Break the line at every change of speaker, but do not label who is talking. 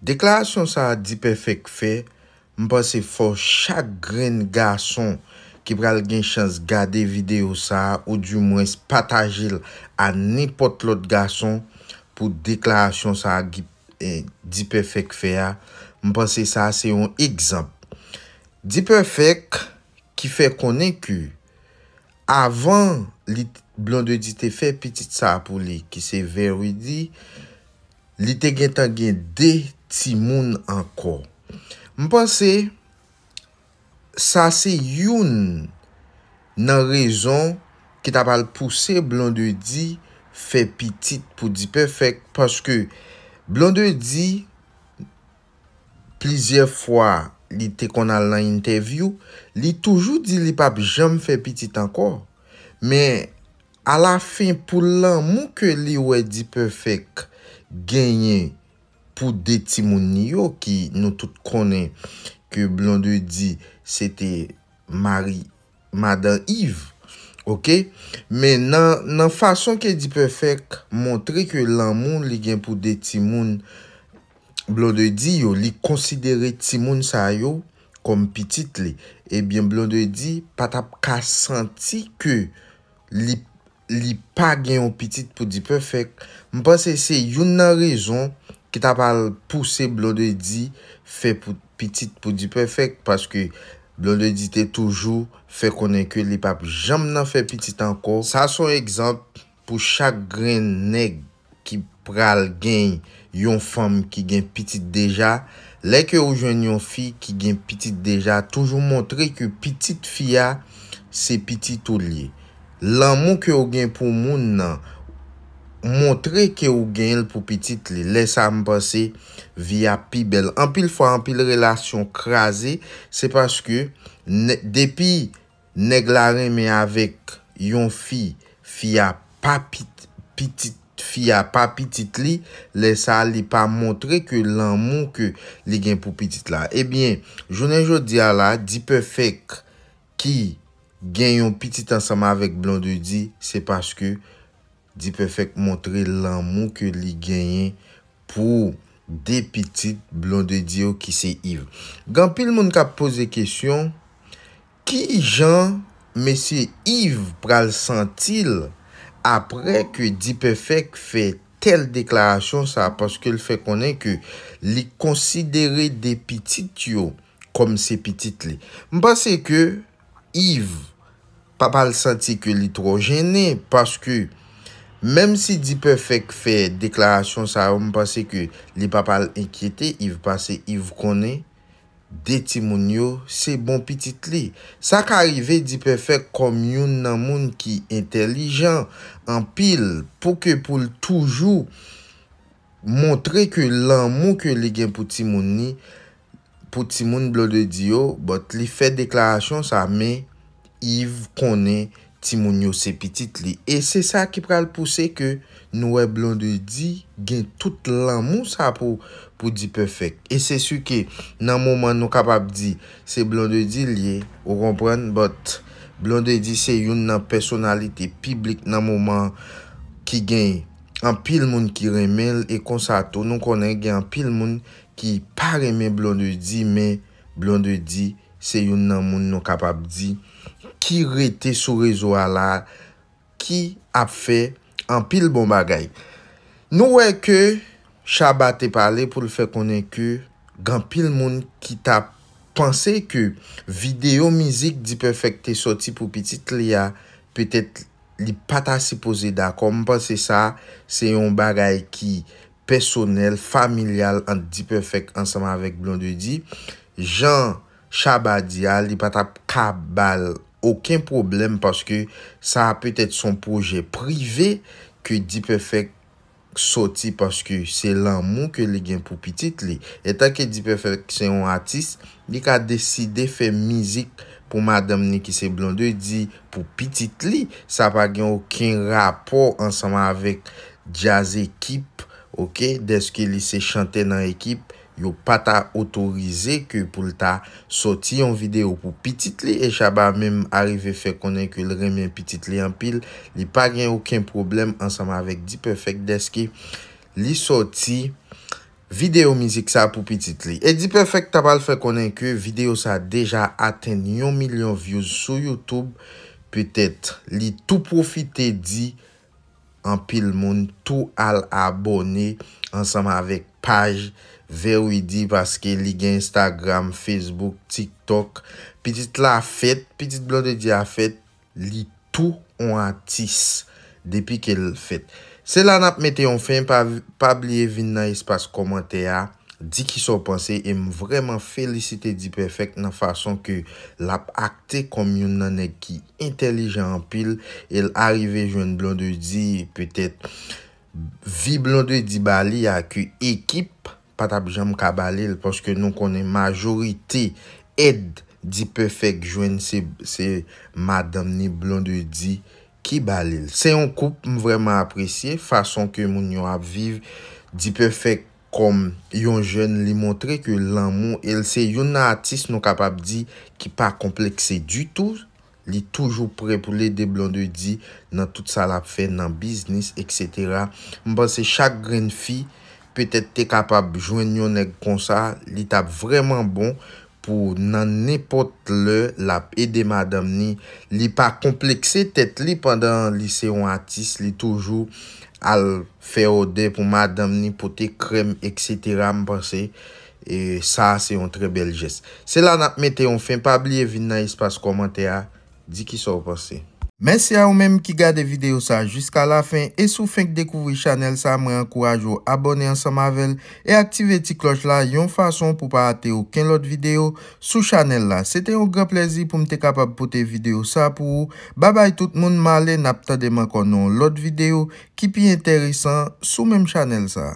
Deklarasyon sa diperfek fe, mpansi fò chak grene gason ki pral gen chans gade video sa ou di mwens patajil a nipot lot gason pou deklarasyon eh, sa diperfek fe a. Mpansi sa se yon ekzamp. Diperfek ki fe konen ku avan li blonde di te fe pitit sa pou li ki se verwi di... Li te gen ta gen de ti moun ankor. Mpase, sa se youn nan rezon ki ta pal puse blonde di fe pitit pou di pefek. Paske, blonde di plizye fwa li te kon al nan interview, li toujou di li pap jom fe pitit ankor. Men... A la fin pou lan moun ke li we di pefek genye pou de ti moun ni yo ki nou tout konen ke blonde di se te Marie, Madame Yves. Ok? Men nan fason ke di pefek montre ke lan moun li gen pou de ti moun blonde di yo li konsidere ti moun sa yo kom pitit li. Ebyen blonde di patap ka santi ke li pefek li pa gen yon pitit pou di pefek. Mwen panse se yon nan rezon ki ta pal puse blode di fe pitit pou di pefek paske blode di te toujou fe konen ke li pa pou jam nan fe pitit anko. Sa son ekzamp pou chak gren neg ki pral gen yon fam ki gen pitit deja, leke ou jen yon fi ki gen pitit deja, toujou montre ki pitit fya se pitit ou liye. lan moun ke ou gen pou moun nan montre ke ou gen l pou piti li lesa m basi via pi bel. Anpil fwa, anpil relasyon krasi, se paske depi neg la reme avik yon fi fia pa piti li, lesa li pa montre ke lan moun ke li gen pou piti la. Ebyen, eh jounen joun diya la, dipe fek ki genyon pitit ansama avèk blonde di, se paske di pefèk montre lan moun ke li genyen pou de pitit blonde di yo ki se Yves. Gan pil moun ka pose kesyon, ki jan mesye Yves pral sentil apre ke di pefèk fè tel deklarasyon sa paske l fè konen ke li konsidere de pitit yo kom se pitit li. Mba se ke Yves, papal santi ke li tro jene, paske, mem si di pe fek fek deklarasyon sa, oum pase ke li papal enkyete, i vpase i vkone, de ti moun yo, se bon pitit li. Sa ka rive di pe fek, kom yon nan moun ki entelijan, an pil, pou ke pou l toujou, montre ke lan moun ke li gen pou ti moun ni, pou ti moun blode di yo, bot li fek deklarasyon sa, me, Yiv konen ti moun yo se pitit li. E se sa ki pral puse ke nou e blonde di gen tout lan moun sa pou di pefek. E se su ke nan mouman nou kapap di se blonde di li e. Ou kompren bot blonde di se yon nan personalite piblik nan mouman ki gen an pil moun ki remel e konsato. Nou konen gen an pil moun ki pa remel blonde di men blonde di se yon nan moun nou kapap di. ki rete sou rezo ala, ki ap fe an pil bon bagay. Nou wey ke, Shabat te pale pou le fe konen ke, gan pil moun ki ta pense ke, video mizik di perfek te soti pou piti tle ya, petet li pata se pose da, kon mwen pense sa, se yon bagay ki, personel, familyal, an di perfek ansama vek Blondie di, jan Shabat di ya, li pata kabal, Akin problem paske sa a petet son proje prive ke Di Perfek soti paske se lan moun ke li gen pou pitit li. E tanke Di Perfek se yon artiste, li ka deside fe mizik pou madame Niki Seblon 2 di pou pitit li. Sa pa gen oken rapor ansama avik jazz ekip, ok, deske li se chante nan ekip. Yo pata otorize ke pou lta soti yon video pou pitit li. E chaba mèm arive fè konen ke l remè pitit li an pil. Li pa gen ouken problem ansama avèk Di Perfect Deski. Li soti video mizik sa pou pitit li. E Di Perfect tabal fè konen ke video sa deja aten yon milyon views sou YouTube. Petèt li tou profite di an pil moun tou al abone ansama avèk page. Ve ou yi di paske li gen Instagram, Facebook, TikTok. Pitit la fet, pitit blonde di a fet, li tou an atis. Depi ke l fet. Se lan ap meteyon fin, pa bliye vin nan espas komante ya. Di ki sou panse, e m vreman felicite di pefek nan fason ke l ap akte komyun nan ek ki intelijen an pil. El arive jwen blonde di, petet vi blonde di bali a ki ekip. patap jan m ka balil, paske nou konen majorite, ed di pefek jwen se, se madam ni blonde di, ki balil. Se yon koup m vreman apresye, fason ke moun yo ap viv, di pefek kom yon jwen li montre, ke lan moun el se, yon nan atis nou kapap di, ki pa komplekse du tou, li toujou pre pou lede blonde di, nan tout sa la fe, nan biznis, etc. M ban se chak gren fi, petet te kapab jwen yon ek konsa, li tap vreman bon, pou nan nepot le, lap ede madam ni, li pa komplekse tet li, pandan li se yon atis, li toujou al fe ode pou madam ni, pou te krem, ek setera, mpense, e sa se yon tre bel jes. Se lan ap meteyon, fin pa bli evin nan espas komante ya, di ki so vpense. Mèsi a ou mèm ki gade videyo sa jiska la fin. E sou fin ki dekouvri chanel sa, mwen ankoraj ou abone ansa mavel. E aktive ti kloch la yon fason pou pa ate ou ken lot videyo sou chanel la. Sete ou gre plezi pou mte kapab pou te videyo sa pou ou. Babay tout moun malen ap tade man konon lot videyo ki pi enterisan sou mèm chanel sa.